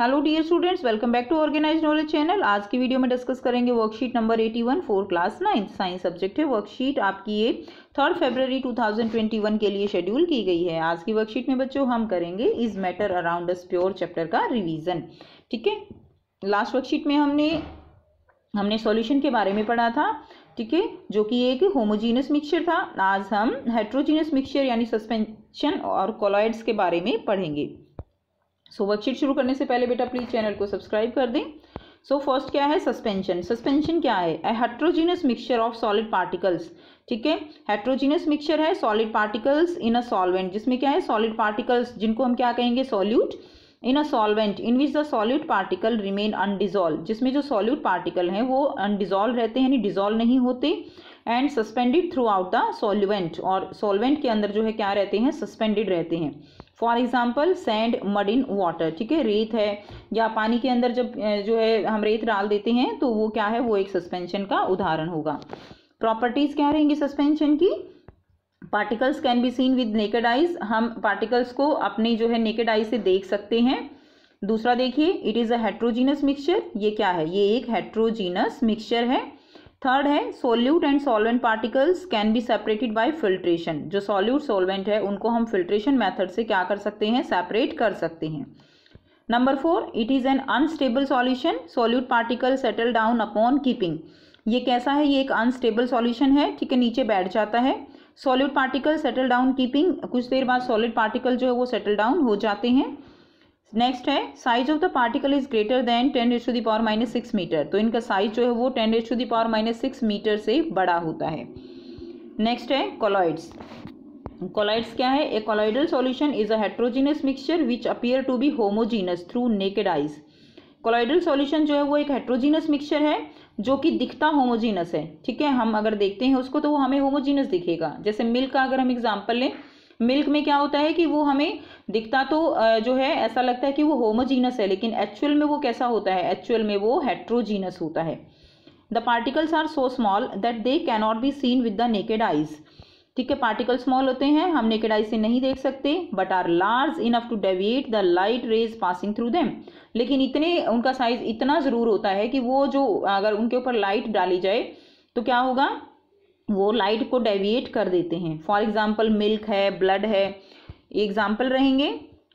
Hello dear students welcome back to organize knowledge channel आज की video में discuss करेंगे worksheet number eighty one four class ninth science subject है worksheet आपकी ये थर्ड फेबररी 2021 के लिए शेड्यूल की गई है आज की वर्कशीट में बच्चों हम करेंगे is matter around us pure chapter का रिविजन ठीक है लास्ट वर्कशीट में हमने हमने सॉल्यूशन के बारे में पढ़ा था ठीक है जो कि एक होमोजीनस मिक्सचर था आज हम हाइड्रोजीनस मिक्सचर यानी सस्पेंशन और कोलॉइड्स के बारे में पढ़ेंगे सो वर्कशीट शुरू करने से पहले बेटा प्लीज़ चैनल को सब्सक्राइब कर दें सो so, फर्स्ट क्या है सस्पेंशन सस्पेंशन क्या है a heterogeneous mixture of solid particles ठीक है हेट्रोजीनियस मिक्सचर है solid particles in a solvent जिसमें क्या है सॉलिड पार्टिकल्स जिनको हम क्या कहेंगे solute in a solvent in which the solute particle remain undissolved जिसमें जो सॉल्यूट पार्टिकल हैं वो अनडिजॉल्व रहते हैं यानी डिजॉल्व नहीं होते and suspended throughout the solvent और सॉल्वेंट के अंदर जो है क्या रहते हैं सस्पेंडेड रहते हैं for example sand mud in water ठीक है रेत है या पानी के अंदर जब जो है हम रेत डाल देते हैं तो वो क्या है वो एक सस्पेंशन का उदाहरण होगा प्रॉपर्टीज क्या रहेंगी सस्पेंशन की particles can be seen with naked eyes हम पार्टिकल्स को अपने जो है नेकेड आइज से देख सकते हैं दूसरा देखिए it is a heterogeneous mixture ये क्या है ये एक हेट्रोजीनस मिक्सचर है थर्ड है solute and solvent particles can be separated by filtration जो सॉल्यूट सॉल्वेंट है उनको हम फिल्ट्रेशन मेथड से क्या कर सकते हैं सेपरेट कर सकते हैं number four it is an unstable solution solute particle settle down upon keeping ये कैसा है ये एक अनस्टेबल सॉल्यूशन है ठीक है नीचे बैठ जाता है solute particle settle down keeping कुछ देर बाद सॉलिड पार्टिकल जो है वो सेटल डाउन हो जाते हैं नेक्स्ट है size of the particle is greater than ten raise to the power minus six metre तो इनका साइज जो है वो ten raise to the power minus six metre से बड़ा होता है नेक्स्ट है कॉलॉइड्स कोलाइड्स क्या है a colloidal solution is a heterogeneous mixture which appear to be homogeneous through naked eyes colloidal solution जो है वो एक हेट्रोजीनस मिक्सचर है जो कि दिखता होमोजीनस है ठीक है हम अगर देखते हैं उसको तो वो हमें होमोजीनस दिखेगा जैसे मिल्क का अगर हम एग्जाम्पल लें मिल्क में क्या होता है कि वो हमें दिखता तो जो है ऐसा लगता है कि वो होमोजीनस है लेकिन एक्चुअल में वो कैसा होता है एक्चुअल में वो हेट्रोजीनस होता है the particles are so small that they cannot be seen with the naked eyes ठीक है पार्टिकल स्मॉल होते हैं हम नेकेड आइज से नहीं देख सकते but are large enough to deviate the light rays passing through them लेकिन इतने उनका साइज इतना ज़रूर होता है कि वो जो अगर उनके ऊपर लाइट डाली जाए तो क्या होगा वो लाइट को डेविएट कर देते हैं फॉर एग्जाम्पल मिल्क है ब्लड है एग्जाम्पल रहेंगे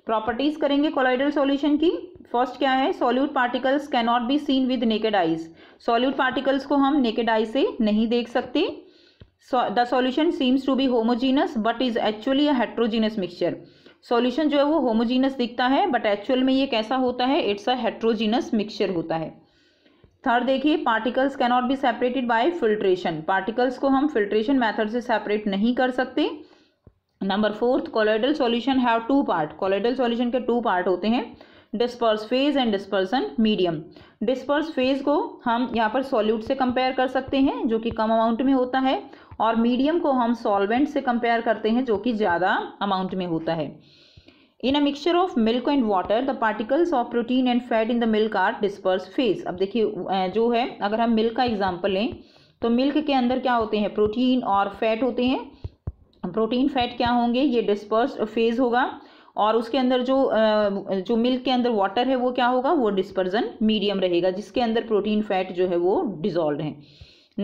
प्रॉपर्टीज करेंगे कोलाइडल सॉल्यूशन की फर्स्ट क्या है solute particles can not be seen with naked eyes solute particles को हम नेकेड आइज से नहीं देख सकते the solution seems to be homogeneous but is actually a heterogeneous mixture solution जो है वो होमोजीनस दिखता है बट एक्चुअल में ये कैसा होता है इट्स अ हेट्रोजीनस मिक्सचर होता है थर्ड देखिए particles cannot be separated by filtration particles को हम फिल्ट्रेशन मेथड से सेपरेट नहीं कर सकते number fourth colloidal solution have two part colloidal solution के टू पार्ट होते हैं disperse phase and dispersion medium disperse phase को हम यहाँ पर सॉल्यूट से कंपेयर कर सकते हैं जो कि कम अमाउंट में होता है और मीडियम को हम सॉल्वेंट से कंपेयर करते हैं जो कि ज़्यादा अमाउंट में होता है in a mixture of milk and water the particles of protein and fat in the milk are disperse phase अब देखिए जो है अगर हम मिल्क का एग्जाम्पल लें तो मिल्क के अंदर क्या होते हैं प्रोटीन और फैट होते हैं प्रोटीन फैट क्या होंगे ये डिस्पर्स फेज होगा और उसके अंदर जो जो मिल्क के अंदर वाटर है वो क्या होगा वो डिस्पर्जन मीडियम रहेगा जिसके अंदर प्रोटीन फैट जो है वो डिजॉल्व है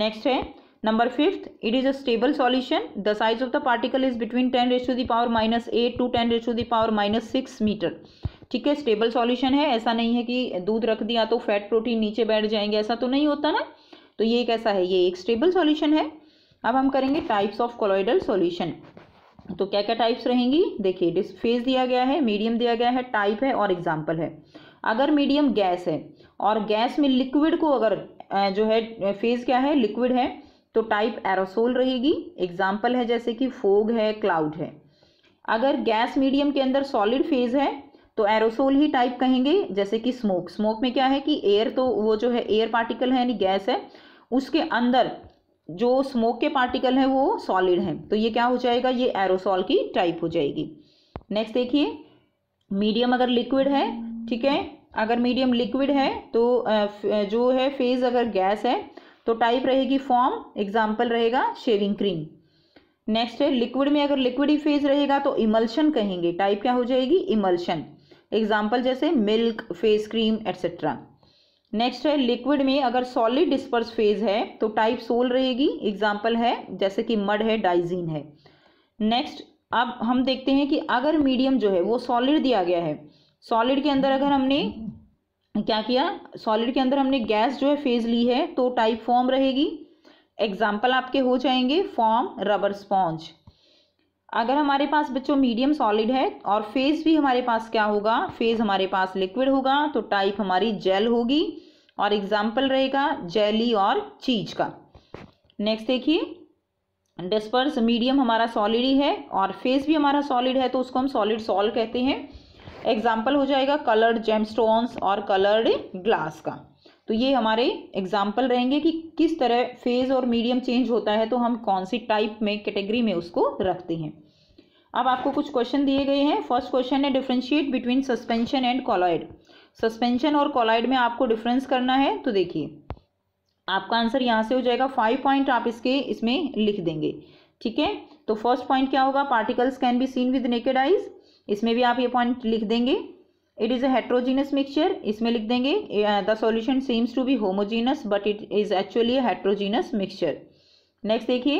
नेक्स्ट है Number fifth, it is a stable solution. The size of the particle is between 10 raised to the power minus 8 to 10 raised to the power minus 6 metre ठीक है स्टेबल सॉल्यूशन है ऐसा नहीं है कि दूध रख दिया तो फैट प्रोटीन नीचे बैठ जाएंगे ऐसा तो नहीं होता ना तो ये कैसा है ये एक स्टेबल सॉल्यूशन है अब हम करेंगे टाइप्स ऑफ कोलोइडल सॉल्यूशन तो क्या क्या टाइप्स रहेंगी देखिए फेज दिया गया है मीडियम दिया गया है टाइप है और एग्जाम्पल है अगर मीडियम गैस है और गैस में लिक्विड को अगर जो है फेज क्या है लिक्विड है तो टाइप एरोसोल रहेगी एग्जाम्पल है जैसे कि फोग है क्लाउड है अगर गैस मीडियम के अंदर सॉलिड फेज है तो एरोसोल ही टाइप कहेंगे जैसे कि स्मोक स्मोक में क्या है कि एयर तो वो जो है एयर पार्टिकल है यानी गैस है उसके अंदर जो स्मोक के पार्टिकल हैं वो सॉलिड हैं तो ये क्या हो जाएगा ये एरोसोल की टाइप हो जाएगी नेक्स्ट देखिए मीडियम अगर लिक्विड है ठीक है अगर मीडियम लिक्विड है तो जो है फेज अगर गैस है तो टाइप रहेगी फॉर्म एग्जाम्पल रहेगा शेविंग क्रीम नेक्स्ट है लिक्विड में अगर लिक्विड ही फेज रहेगा तो इमल्शन कहेंगे टाइप क्या हो जाएगी इमल्शन एग्जाम्पल जैसे milk face cream etcetera next है लिक्विड में अगर सॉलिड डिस्पर्स फेज है तो टाइप सोल रहेगी एग्जाम्पल है जैसे कि मड है डाइजीन है नेक्स्ट अब हम देखते हैं कि अगर मीडियम जो है वो सॉलिड दिया गया है सॉलिड के अंदर अगर हमने क्या किया सॉलिड के अंदर हमने गैस जो है फेज ली है तो टाइप फॉर्म रहेगी एग्जाम्पल आपके हो जाएंगे फॉर्म रबर स्पॉन्ज अगर हमारे पास बच्चों मीडियम सॉलिड है और फेज भी हमारे पास क्या होगा फेज हमारे पास लिक्विड होगा तो टाइप हमारी जेल होगी और एग्जाम्पल रहेगा जेली और चीज का नेक्स्ट देखिए डिस्पर्स मीडियम हमारा सॉलिड ही है और फेज भी हमारा सॉलिड है तो उसको हम सॉलिड सॉल कहते हैं एग्जाम्पल हो जाएगा कलर्ड जेमस्टोन्स और कलर्ड ग्लास का तो ये हमारे एग्जाम्पल रहेंगे कि किस तरह फेज और मीडियम चेंज होता है तो हम कौन सी टाइप में कैटेगरी में उसको रखते हैं अब आपको कुछ क्वेश्चन दिए गए हैं फर्स्ट क्वेश्चन है differentiate between suspension and colloid suspension और कॉलॉइड में आपको डिफरेंस करना है तो देखिए आपका आंसर यहाँ से हो जाएगा फाइव पॉइंट आप इसके इसमें लिख देंगे ठीक है तो फर्स्ट पॉइंट क्या होगा particles can be seen with naked eyes इसमें भी आप ये पॉइंट लिख देंगे it is a heterogeneous mixture इसमें लिख देंगे the solution seems to be homogeneous but it is actually heterogeneous mixture next देखिए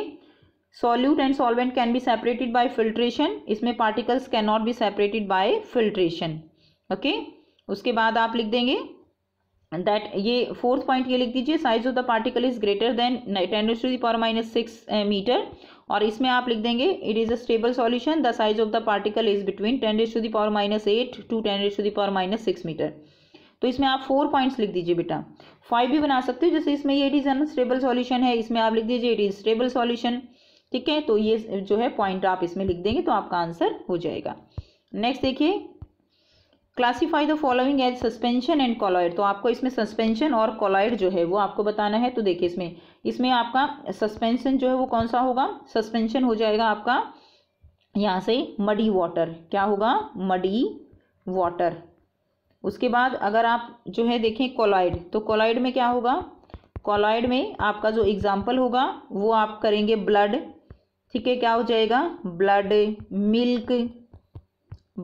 solute and solvent can be separated by filtration इसमें particles can not be separated by filtration okay उसके बाद आप लिख देंगे दैट ये फोर्थ पॉइंट ये लिख दीजिए size of the particle is greater than ten to दावर पावर माइनस सिक्स मीटर और इसमें आप लिख देंगे it is a stable solution the size of the particle is between ten raise to the power minus eight to ten raise to the power minus six metre तो इसमें आप four points लिख दीजिए बेटा फाइव भी बना सकते हो जैसे इसमें ये इट इज़ अनस्टेबल सॉल्यूशन है इसमें आप लिख दीजिए इट इज़ स्टेबल सॉल्यूशन ठीक है तो ये जो है पॉइंट आप इसमें लिख देंगे तो आपका आंसर हो जाएगा नेक्स्ट देखिए classify the following as suspension and colloid तो आपको इसमें सस्पेंशन और कॉलॉइड जो है वो आपको बताना है तो देखिए इसमें इसमें आपका सस्पेंशन जो है वो कौन सा होगा सस्पेंशन हो जाएगा आपका यहाँ से मडी वाटर क्या होगा मडी वाटर उसके बाद अगर आप जो है देखें कॉलॉइड तो कॉलॉइड में क्या होगा कॉलॉइड में आपका जो एग्जाम्पल होगा वो आप करेंगे ब्लड ठीक है क्या हो जाएगा blood milk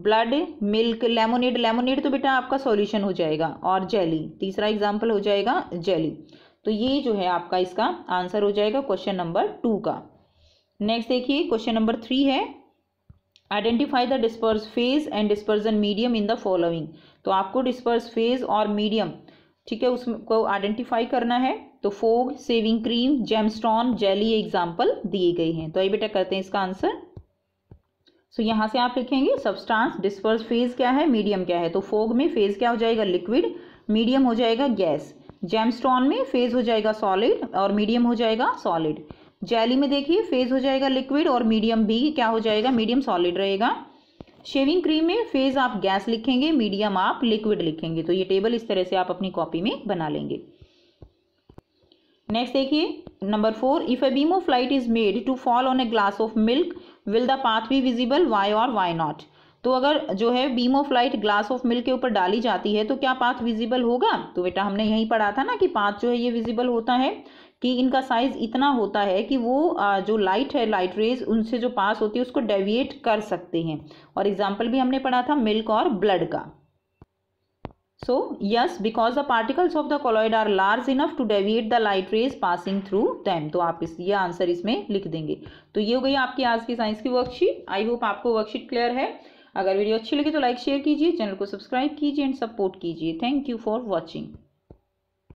blood milk lemonade lemonade तो बेटा आपका सॉल्यूशन हो जाएगा और जेली तीसरा एग्जांपल हो जाएगा जेली तो ये जो है आपका इसका आंसर हो जाएगा क्वेश्चन नंबर टू का नेक्स्ट देखिए क्वेश्चन नंबर थ्री है identify the disperse phase and dispersion medium in the following तो आपको डिस्पर्स फेज और मीडियम ठीक है उसको आइडेंटिफाई करना है तो fog shaving cream gemstone jelly example दिए गए हैं तो ये बेटा करते हैं इसका आंसर सो so, यहाँ से आप लिखेंगे सब्सटेंस डिस्पर्स फेज क्या है मीडियम क्या है तो फोग में फेज क्या हो जाएगा लिक्विड मीडियम हो जाएगा गैस जेमस्टोन में फेज हो जाएगा सॉलिड और मीडियम हो जाएगा सॉलिड जैली में देखिए फेज हो जाएगा लिक्विड और मीडियम भी क्या हो जाएगा मीडियम सॉलिड रहेगा शेविंग क्रीम में फेज आप गैस लिखेंगे मीडियम आप लिक्विड लिखेंगे तो ये टेबल इस तरह से आप अपनी कॉपी में बना लेंगे नेक्स्ट देखिए number four if a beam of light is made to fall on a glass of milk will the path be visible why or why not तो अगर जो है beam of light glass of milk के ऊपर डाली जाती है तो क्या पाथ विजिबल होगा तो बेटा हमने यही पढ़ा था ना कि पाथ जो है ये विजिबल होता है कि इनका साइज इतना होता है कि वो जो लाइट है लाइट रेज उनसे जो पास होती है उसको डेविएट कर सकते हैं और एग्जाम्पल भी हमने पढ़ा था मिल्क और ब्लड का So yes, because the particles of the colloid are large enough to deviate the light rays passing through them. तो आप इस ये आंसर इसमें लिख देंगे तो ये हो गई आपकी आज की साइंस की वर्कशीट आई होप आपको वर्कशीट क्लियर है अगर वीडियो अच्छी लगी तो लाइक शेयर कीजिए चैनल को सब्सक्राइब कीजिए एंड सपोर्ट कीजिए थैंक यू फॉर वॉचिंग